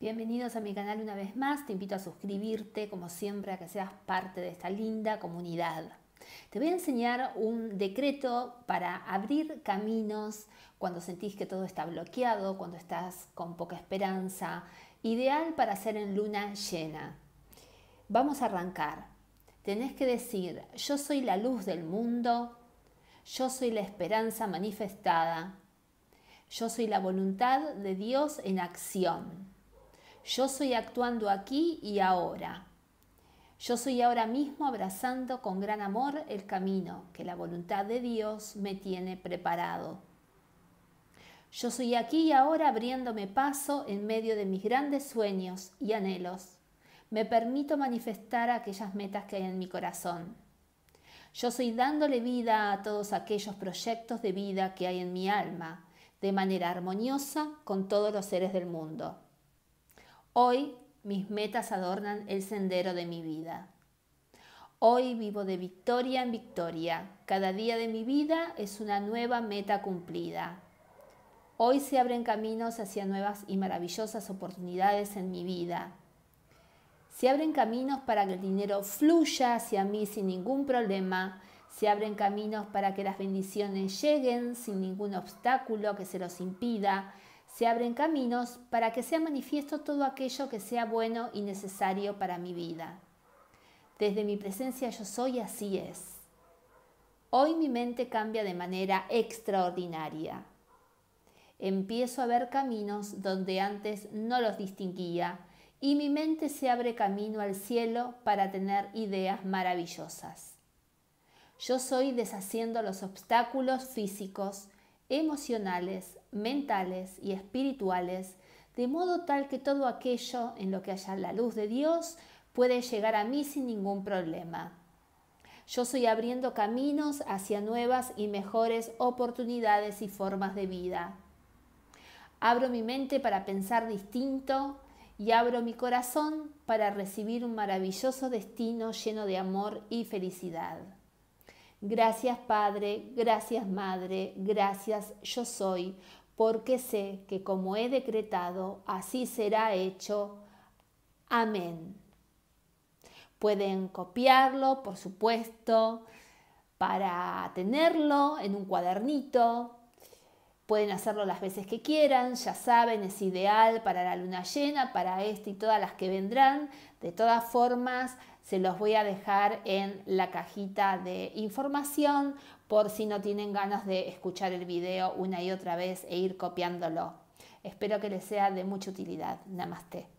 Bienvenidos a mi canal una vez más, te invito a suscribirte como siempre a que seas parte de esta linda comunidad. Te voy a enseñar un decreto para abrir caminos cuando sentís que todo está bloqueado, cuando estás con poca esperanza, ideal para hacer en luna llena. Vamos a arrancar. Tenés que decir, yo soy la luz del mundo, yo soy la esperanza manifestada, yo soy la voluntad de Dios en acción. Yo soy actuando aquí y ahora. Yo soy ahora mismo abrazando con gran amor el camino que la voluntad de Dios me tiene preparado. Yo soy aquí y ahora abriéndome paso en medio de mis grandes sueños y anhelos. Me permito manifestar aquellas metas que hay en mi corazón. Yo soy dándole vida a todos aquellos proyectos de vida que hay en mi alma, de manera armoniosa con todos los seres del mundo. Hoy mis metas adornan el sendero de mi vida. Hoy vivo de victoria en victoria. Cada día de mi vida es una nueva meta cumplida. Hoy se abren caminos hacia nuevas y maravillosas oportunidades en mi vida. Se abren caminos para que el dinero fluya hacia mí sin ningún problema. Se abren caminos para que las bendiciones lleguen sin ningún obstáculo que se los impida se abren caminos para que sea manifiesto todo aquello que sea bueno y necesario para mi vida. Desde mi presencia yo soy así es. Hoy mi mente cambia de manera extraordinaria. Empiezo a ver caminos donde antes no los distinguía y mi mente se abre camino al cielo para tener ideas maravillosas. Yo soy deshaciendo los obstáculos físicos, emocionales, mentales y espirituales, de modo tal que todo aquello en lo que haya la luz de Dios puede llegar a mí sin ningún problema. Yo soy abriendo caminos hacia nuevas y mejores oportunidades y formas de vida. Abro mi mente para pensar distinto y abro mi corazón para recibir un maravilloso destino lleno de amor y felicidad. Gracias Padre, gracias Madre, gracias yo soy porque sé que como he decretado, así será hecho. Amén. Pueden copiarlo, por supuesto, para tenerlo en un cuadernito. Pueden hacerlo las veces que quieran, ya saben, es ideal para la luna llena, para este y todas las que vendrán. De todas formas, se los voy a dejar en la cajita de información por si no tienen ganas de escuchar el video una y otra vez e ir copiándolo. Espero que les sea de mucha utilidad. Namaste.